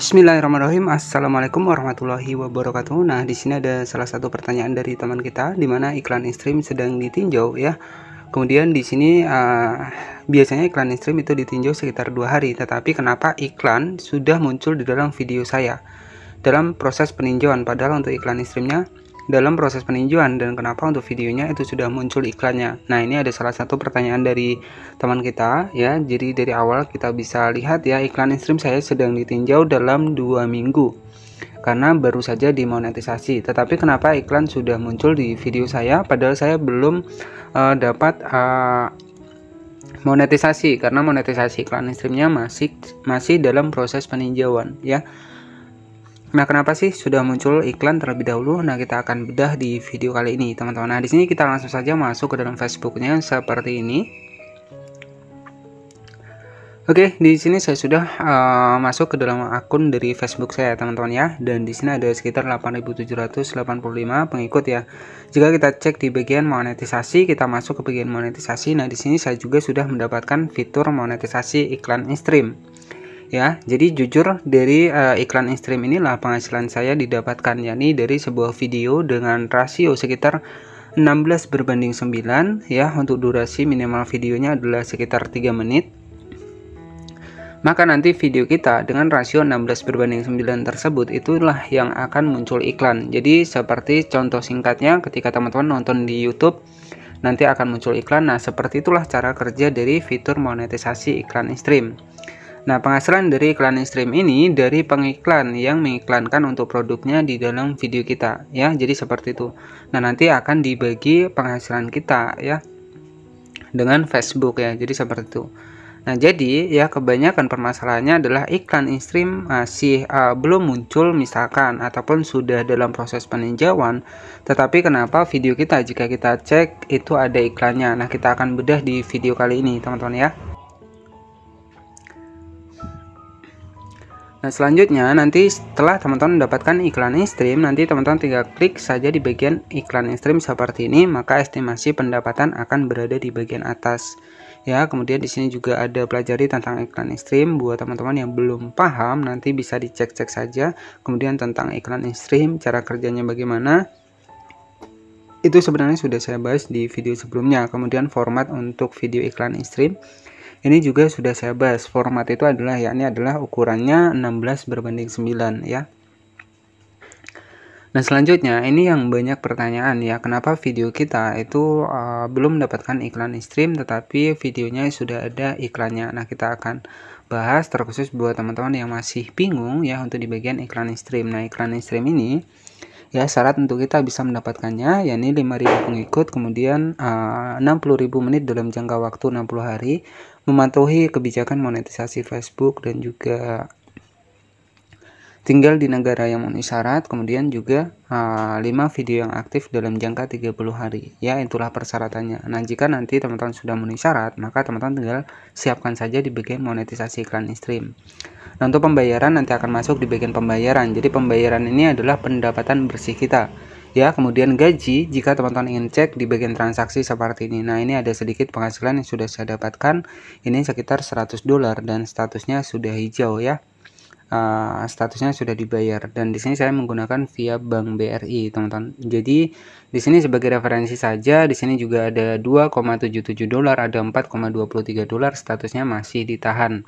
Bismillahirrahmanirrahim. Assalamualaikum warahmatullahi wabarakatuh. Nah, di sini ada salah satu pertanyaan dari teman kita di mana iklan stream sedang ditinjau ya. Kemudian di sini uh, biasanya iklan stream itu ditinjau sekitar dua hari, tetapi kenapa iklan sudah muncul di dalam video saya dalam proses peninjauan padahal untuk iklan streamnya dalam proses peninjauan dan kenapa untuk videonya itu sudah muncul iklannya. Nah, ini ada salah satu pertanyaan dari teman kita ya. Jadi dari awal kita bisa lihat ya iklan stream saya sedang ditinjau dalam dua minggu karena baru saja dimonetisasi. Tetapi kenapa iklan sudah muncul di video saya padahal saya belum uh, dapat uh, monetisasi karena monetisasi iklan streamnya masih masih dalam proses peninjauan ya. Nah, kenapa sih sudah muncul iklan terlebih dahulu? Nah, kita akan bedah di video kali ini, teman-teman. Nah, di sini kita langsung saja masuk ke dalam Facebooknya seperti ini. Oke, di sini saya sudah uh, masuk ke dalam akun dari Facebook saya, teman-teman ya. Dan di sini ada sekitar 8.785 pengikut ya. Jika kita cek di bagian monetisasi, kita masuk ke bagian monetisasi. Nah, di sini saya juga sudah mendapatkan fitur monetisasi iklan in-stream ya jadi jujur dari uh, iklan instream inilah penghasilan saya didapatkan yakni dari sebuah video dengan rasio sekitar 16 berbanding 9 ya untuk durasi minimal videonya adalah sekitar 3 menit maka nanti video kita dengan rasio 16 berbanding 9 tersebut itulah yang akan muncul iklan jadi seperti contoh singkatnya ketika teman-teman nonton di YouTube nanti akan muncul iklan nah seperti itulah cara kerja dari fitur monetisasi iklan stream Nah, penghasilan dari iklan stream ini dari pengiklan yang mengiklankan untuk produknya di dalam video kita, ya. Jadi seperti itu. Nah, nanti akan dibagi penghasilan kita, ya, dengan Facebook, ya. Jadi seperti itu. Nah, jadi ya kebanyakan permasalahannya adalah iklan in-stream masih uh, belum muncul misalkan ataupun sudah dalam proses peninjauan, tetapi kenapa video kita jika kita cek itu ada iklannya. Nah, kita akan bedah di video kali ini, teman-teman ya. Nah selanjutnya nanti setelah teman-teman mendapatkan iklan stream nanti teman-teman tinggal klik saja di bagian iklan stream seperti ini maka estimasi pendapatan akan berada di bagian atas ya kemudian di sini juga ada pelajari tentang iklan stream buat teman-teman yang belum paham nanti bisa dicek-cek saja kemudian tentang iklan stream cara kerjanya bagaimana itu sebenarnya sudah saya bahas di video sebelumnya kemudian format untuk video iklan stream ini juga sudah saya bahas. Format itu adalah yakni adalah ukurannya 16 berbanding 9 ya. Nah, selanjutnya ini yang banyak pertanyaan ya, kenapa video kita itu uh, belum mendapatkan iklan stream tetapi videonya sudah ada iklannya. Nah, kita akan bahas terkhusus buat teman-teman yang masih bingung ya untuk di bagian iklan stream. Nah, iklan stream ini ya syarat untuk kita bisa mendapatkannya yakni 5000 pengikut kemudian uh, ribu menit dalam jangka waktu 60 hari mematuhi kebijakan monetisasi Facebook dan juga tinggal di negara yang memenuhi syarat, kemudian juga uh, ah, 5 video yang aktif dalam jangka 30 hari. Ya, itulah persyaratannya. Nah, jika nanti teman-teman sudah memenuhi syarat, maka teman-teman tinggal siapkan saja di bagian monetisasi iklan stream. Nah, untuk pembayaran nanti akan masuk di bagian pembayaran. Jadi, pembayaran ini adalah pendapatan bersih kita ya kemudian gaji jika teman-teman ingin cek di bagian transaksi seperti ini nah ini ada sedikit penghasilan yang sudah saya dapatkan ini sekitar 100 dolar dan statusnya sudah hijau ya uh, statusnya sudah dibayar dan di sini saya menggunakan via Bank BRI teman-teman. Jadi di sini sebagai referensi saja di sini juga ada 2,77 dolar, ada 4,23 dolar statusnya masih ditahan.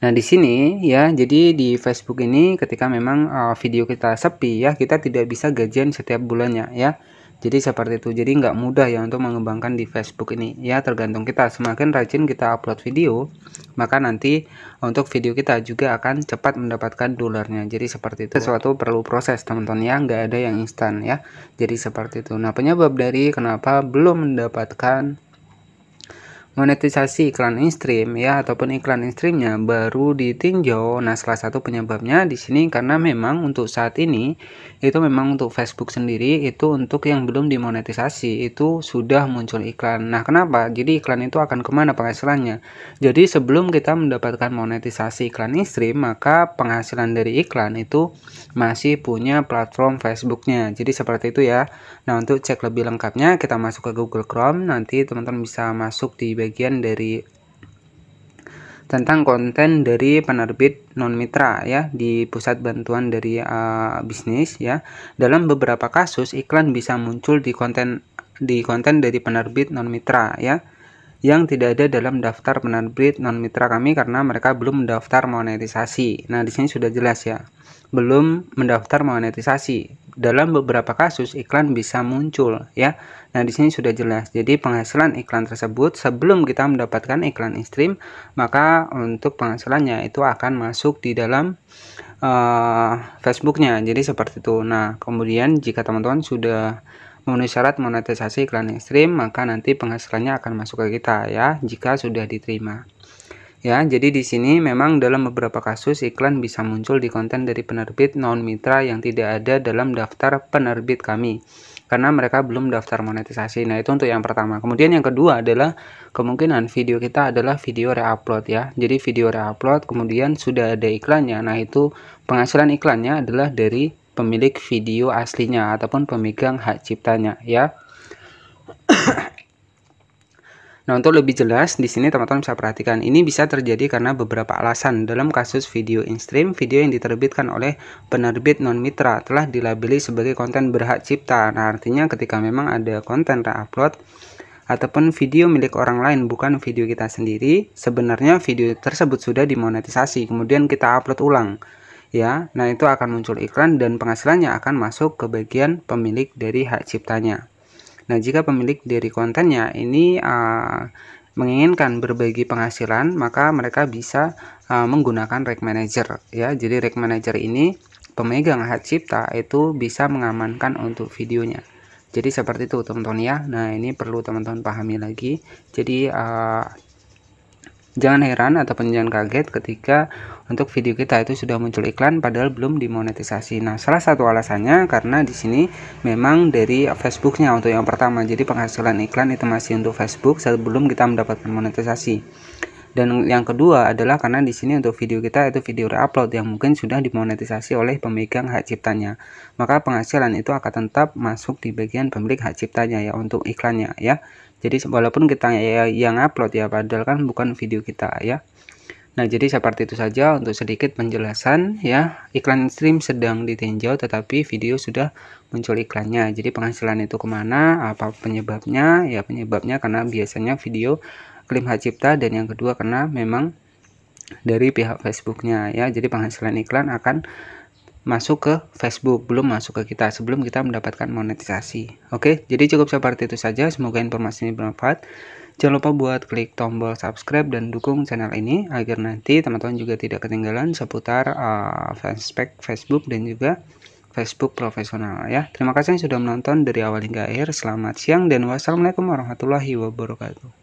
Nah, di sini ya, jadi di Facebook ini ketika memang uh, video kita sepi ya, kita tidak bisa gajian setiap bulannya ya jadi seperti itu jadi nggak mudah ya untuk mengembangkan di Facebook ini ya tergantung kita semakin rajin kita upload video maka nanti untuk video kita juga akan cepat mendapatkan dolarnya jadi seperti itu sesuatu perlu proses teman-teman ya nggak ada yang instan ya jadi seperti itu nah penyebab dari kenapa belum mendapatkan monetisasi iklan instream ya ataupun iklan instreamnya streamnya baru ditinjau. Nah, salah satu penyebabnya di sini karena memang untuk saat ini itu memang untuk Facebook sendiri itu untuk yang belum dimonetisasi itu sudah muncul iklan. Nah, kenapa? Jadi iklan itu akan kemana penghasilannya? Jadi sebelum kita mendapatkan monetisasi iklan instream maka penghasilan dari iklan itu masih punya platform Facebooknya. Jadi seperti itu ya. Nah, untuk cek lebih lengkapnya kita masuk ke Google Chrome. Nanti teman-teman bisa masuk di bagian dari tentang konten dari penerbit non mitra ya di pusat bantuan dari uh, bisnis ya dalam beberapa kasus iklan bisa muncul di konten di konten dari penerbit non mitra ya yang tidak ada dalam daftar penerbit non mitra kami karena mereka belum mendaftar monetisasi nah di sini sudah jelas ya belum mendaftar monetisasi. Dalam beberapa kasus iklan bisa muncul ya. Nah, di sini sudah jelas. Jadi penghasilan iklan tersebut sebelum kita mendapatkan iklan stream, maka untuk penghasilannya itu akan masuk di dalam uh, Facebooknya. Jadi seperti itu. Nah, kemudian jika teman-teman sudah memenuhi syarat monetisasi iklan stream, maka nanti penghasilannya akan masuk ke kita ya jika sudah diterima. Ya, jadi di sini memang dalam beberapa kasus iklan bisa muncul di konten dari penerbit non mitra yang tidak ada dalam daftar penerbit kami karena mereka belum daftar monetisasi. Nah, itu untuk yang pertama. Kemudian yang kedua adalah kemungkinan video kita adalah video reupload ya. Jadi video reupload kemudian sudah ada iklannya. Nah, itu penghasilan iklannya adalah dari pemilik video aslinya ataupun pemegang hak ciptanya ya. Nah, untuk lebih jelas di sini teman-teman bisa perhatikan ini bisa terjadi karena beberapa alasan. Dalam kasus video in stream, video yang diterbitkan oleh penerbit non mitra telah dilabeli sebagai konten berhak cipta. Nah, artinya ketika memang ada konten terupload ataupun video milik orang lain bukan video kita sendiri, sebenarnya video tersebut sudah dimonetisasi, kemudian kita upload ulang. Ya, nah itu akan muncul iklan dan penghasilannya akan masuk ke bagian pemilik dari hak ciptanya. Nah, jika pemilik dari kontennya ini uh, menginginkan berbagi penghasilan, maka mereka bisa uh, menggunakan reg manager ya. Jadi reg manager ini pemegang hak cipta itu bisa mengamankan untuk videonya. Jadi seperti itu teman-teman ya. Nah, ini perlu teman-teman pahami lagi. Jadi uh, Jangan heran ataupun jangan kaget ketika untuk video kita itu sudah muncul iklan padahal belum dimonetisasi. Nah, salah satu alasannya karena di sini memang dari Facebooknya untuk yang pertama. Jadi penghasilan iklan itu masih untuk Facebook sebelum kita mendapatkan monetisasi dan yang kedua adalah karena di sini untuk video kita itu video reupload yang mungkin sudah dimonetisasi oleh pemegang hak ciptanya maka penghasilan itu akan tetap masuk di bagian pemilik hak ciptanya ya untuk iklannya ya jadi walaupun kita yang upload ya padahal kan bukan video kita ya Nah, jadi seperti itu saja untuk sedikit penjelasan ya. Iklan stream sedang ditinjau tetapi video sudah muncul iklannya. Jadi penghasilan itu kemana? Apa penyebabnya? Ya penyebabnya karena biasanya video klaim hak cipta dan yang kedua karena memang dari pihak Facebooknya ya jadi penghasilan iklan akan masuk ke Facebook belum masuk ke kita sebelum kita mendapatkan monetisasi oke jadi cukup seperti itu saja semoga informasi ini bermanfaat jangan lupa buat klik tombol subscribe dan dukung channel ini agar nanti teman-teman juga tidak ketinggalan seputar uh, fanspec Facebook dan juga Facebook profesional ya terima kasih sudah menonton dari awal hingga akhir selamat siang dan wassalamualaikum warahmatullahi wabarakatuh